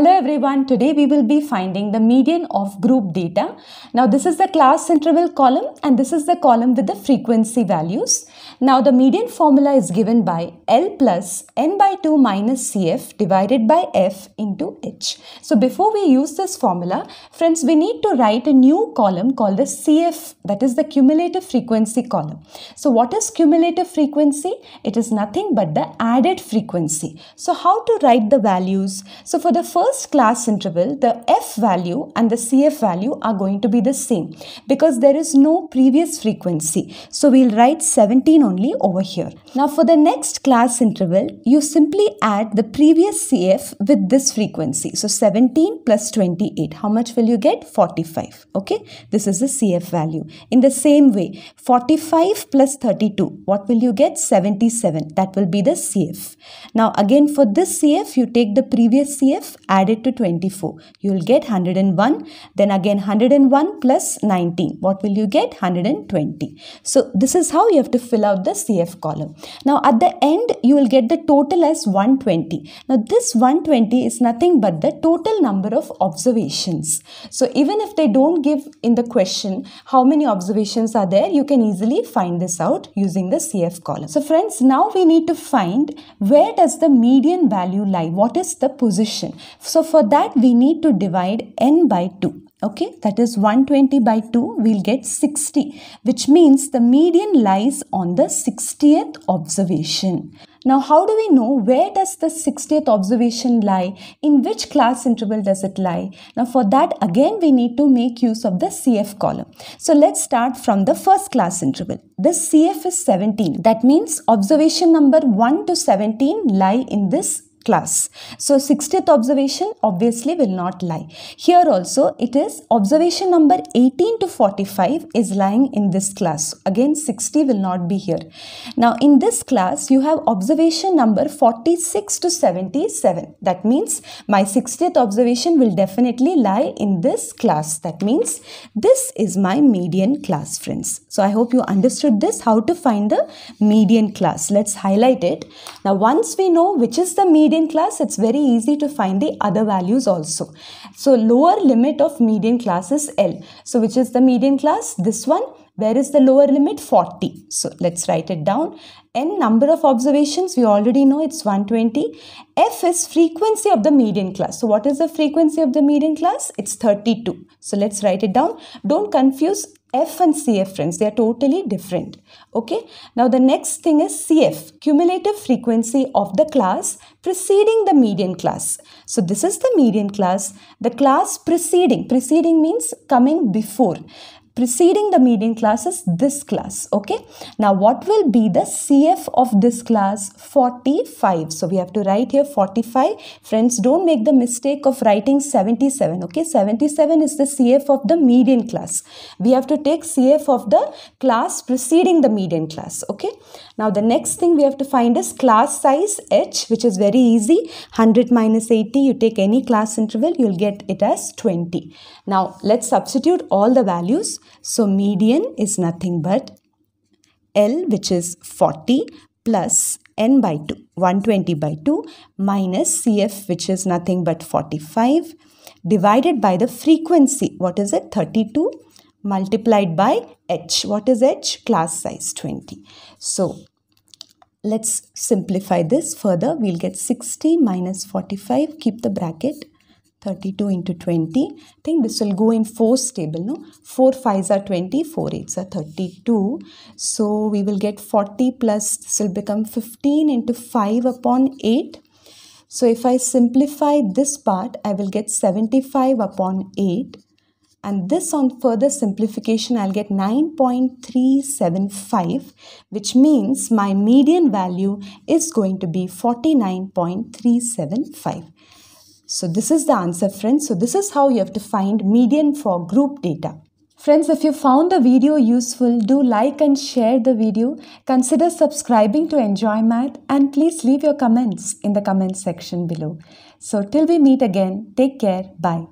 Hello everyone, today we will be finding the median of group data. Now this is the class interval column and this is the column with the frequency values. Now the median formula is given by L plus n by 2 minus Cf divided by F into H. So before we use this formula, friends, we need to write a new column called the Cf, that is the cumulative frequency column. So what is cumulative frequency? It is nothing but the added frequency. So how to write the values? So for the first class interval, the F value and the Cf value are going to be the same because there is no previous frequency. So we'll write 17 only over here. Now for the next class interval, you simply add the previous CF with this frequency. So 17 plus 28, how much will you get? 45. Okay, this is the CF value. In the same way, 45 plus 32, what will you get? 77. That will be the CF. Now again for this CF, you take the previous CF, add it to 24. You will get 101. Then again 101 plus 19. What will you get? 120. So this is how you have to fill out the CF column. Now at the end you will get the total as 120. Now this 120 is nothing but the total number of observations. So even if they don't give in the question how many observations are there you can easily find this out using the CF column. So friends now we need to find where does the median value lie? What is the position? So for that we need to divide n by 2 okay that is 120 by 2 we'll get 60 which means the median lies on the 60th observation now how do we know where does the 60th observation lie in which class interval does it lie now for that again we need to make use of the cf column so let's start from the first class interval this cf is 17 that means observation number 1 to 17 lie in this class. So 60th observation obviously will not lie. Here also it is observation number 18 to 45 is lying in this class. Again 60 will not be here. Now in this class you have observation number 46 to 77. That means my 60th observation will definitely lie in this class. That means this is my median class friends. So I hope you understood this how to find the median class. Let's highlight it. Now once we know which is the median median class, it's very easy to find the other values also. So lower limit of median class is L. So which is the median class? This one. Where is the lower limit? 40. So let's write it down. N number of observations, we already know it's 120. F is frequency of the median class. So what is the frequency of the median class? It's 32. So let's write it down. Don't confuse F and CF friends, they are totally different. Okay, now the next thing is CF, cumulative frequency of the class preceding the median class. So this is the median class, the class preceding, preceding means coming before preceding the median class is this class okay now what will be the cf of this class 45 so we have to write here 45 friends don't make the mistake of writing 77 okay 77 is the cf of the median class we have to take cf of the class preceding the median class okay now the next thing we have to find is class size h which is very easy. 100 minus 80 you take any class interval you'll get it as 20. Now let's substitute all the values. So median is nothing but L which is 40 plus n by 2 120 by 2 minus CF which is nothing but 45 divided by the frequency. What is it? 32 multiplied by h. What is h? Class size 20. So let's simplify this further. We'll get 60 minus 45. Keep the bracket. 32 into 20. think this will go in 4's table. No? 4 5s are 20, 4 8s are 32. So we will get 40 plus, this will become 15 into 5 upon 8. So if I simplify this part, I will get 75 upon 8 and this on further simplification I'll get 9.375 which means my median value is going to be 49.375. So this is the answer friends. So this is how you have to find median for group data. Friends, if you found the video useful, do like and share the video. Consider subscribing to Enjoy Math and please leave your comments in the comment section below. So till we meet again, take care. Bye.